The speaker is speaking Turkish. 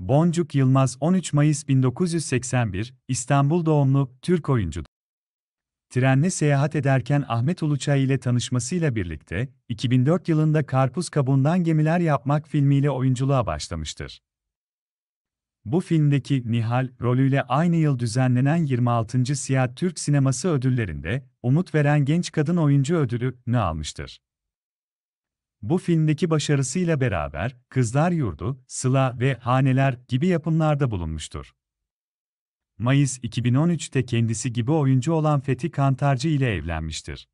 Boncuk Yılmaz 13 Mayıs 1981, İstanbul doğumlu, Türk oyuncudur. Trenle seyahat ederken Ahmet Uluçay ile tanışmasıyla birlikte, 2004 yılında Karpuz Kabuğundan Gemiler Yapmak filmiyle oyunculuğa başlamıştır. Bu filmdeki Nihal rolüyle aynı yıl düzenlenen 26. Siyah Türk Sineması Ödülleri'nde Umut Veren Genç Kadın Oyuncu Ödülü'nü almıştır. Bu filmdeki başarısıyla beraber Kızlar Yurdu, Sıla ve Haneler gibi yapımlarda bulunmuştur. Mayıs 2013'te kendisi gibi oyuncu olan Fethi Kantarcı ile evlenmiştir.